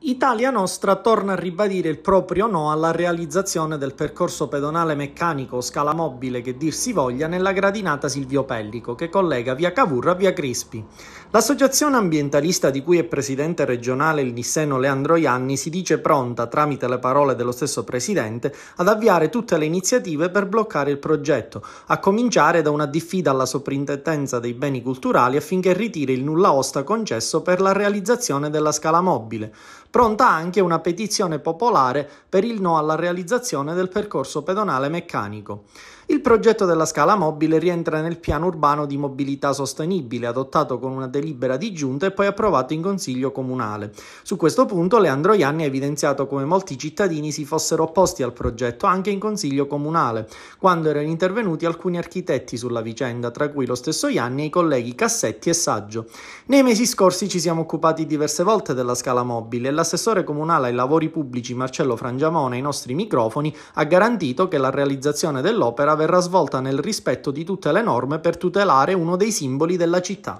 Italia Nostra torna a ribadire il proprio no alla realizzazione del percorso pedonale meccanico o scala mobile che dir si voglia nella gradinata Silvio Pellico che collega via Cavour a via Crispi. L'associazione ambientalista di cui è presidente regionale il Nisseno Leandro Ianni si dice pronta, tramite le parole dello stesso presidente, ad avviare tutte le iniziative per bloccare il progetto, a cominciare da una diffida alla soprintendenza dei beni culturali affinché ritiri il nulla osta concesso per la realizzazione della scala mobile. Pronta anche una petizione popolare per il no alla realizzazione del percorso pedonale meccanico. Il progetto della scala mobile rientra nel piano urbano di mobilità sostenibile adottato con una delibera delibera di giunta e poi approvato in consiglio comunale. Su questo punto Leandro Ianni ha evidenziato come molti cittadini si fossero opposti al progetto anche in consiglio comunale, quando erano intervenuti alcuni architetti sulla vicenda, tra cui lo stesso Ianni e i colleghi Cassetti e Saggio. Nei mesi scorsi ci siamo occupati diverse volte della scala mobile e l'assessore comunale ai lavori pubblici Marcello Frangiamone ai nostri microfoni ha garantito che la realizzazione dell'opera verrà svolta nel rispetto di tutte le norme per tutelare uno dei simboli della città.